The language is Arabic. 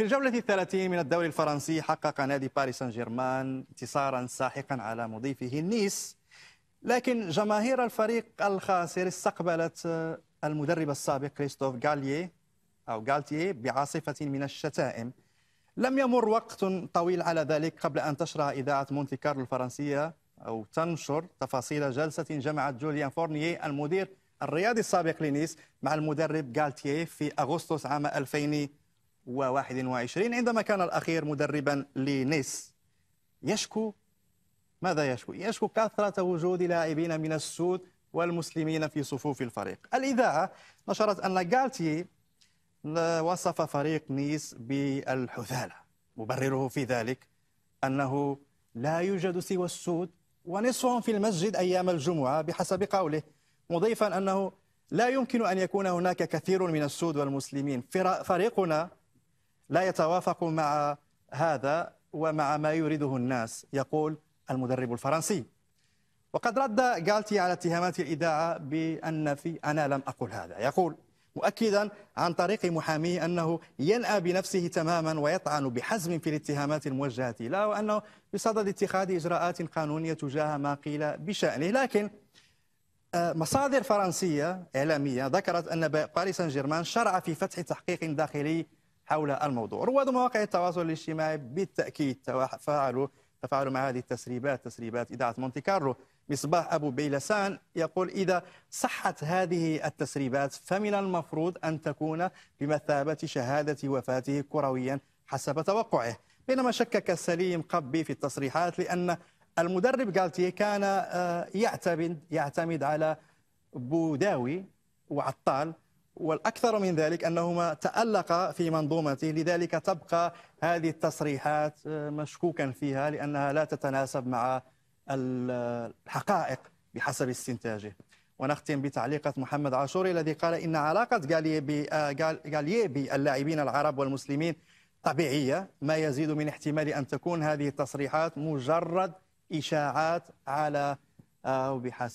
في الجولة الثلاثين من الدوري الفرنسي حقق نادي باريس سان جيرمان انتصارا ساحقا على مضيفه النيس لكن جماهير الفريق الخاسر استقبلت آه، المدرب السابق كريستوف غاليه أو غالتيه بعاصفة من الشتائم لم يمر وقت طويل على ذلك قبل أن تشرع إذاعة مونتي كارلو الفرنسية أو تنشر تفاصيل جلسة جمعت جوليان فورنيه المدير الرياضي السابق لنيس مع المدرب غالتيه في أغسطس عام 2000 2021 عندما كان الأخير مدربا لنيس يشكو ماذا يشكو؟ يشكو كثرة وجود لاعبين من السود والمسلمين في صفوف الفريق الإذاعة نشرت أن جالتي وصف فريق نيس بالحثالة مبرره في ذلك أنه لا يوجد سوى السود ونصفهم في المسجد أيام الجمعة بحسب قوله مضيفا أنه لا يمكن أن يكون هناك كثير من السود والمسلمين فريقنا لا يتوافق مع هذا ومع ما يريده الناس يقول المدرب الفرنسي وقد رد جالتي على اتهامات الإذاعة بأن في أنا لم أقل هذا يقول مؤكدا عن طريق محاميه أنه ينأى بنفسه تماما ويطعن بحزم في الاتهامات الموجهة له وأنه بصدد اتخاذ إجراءات قانونية تجاه ما قيل بشأنه لكن آه، مصادر فرنسية إعلامية ذكرت أن باريس سان جيرمان شرع في فتح تحقيق داخلي حول الموضوع رواد مواقع التواصل الاجتماعي بالتأكيد تفاعلوا تفاعلوا مع هذه التسريبات تسريبات إذاعة مونتي كارلو مصباح أبو بيلسان يقول إذا صحت هذه التسريبات فمن المفروض أن تكون بمثابة شهادة وفاته كرويا حسب توقعه بينما شكك سليم قبي في التصريحات لأن المدرب جالتيه كان آه، يعتمد يعتمد على بوداوي وعطال والأكثر من ذلك أنهما تألقا في منظومته لذلك تبقى هذه التصريحات آه، مشكوكا فيها لأنها لا تتناسب مع الحقائق بحسب استنتاجه ونختم بتعليقة محمد عاشوري الذي قال إن علاقة غاليه آه، باللاعبين العرب والمسلمين طبيعية ما يزيد من احتمال أن تكون هذه التصريحات مجرد إشاعات على آه، أو بحسب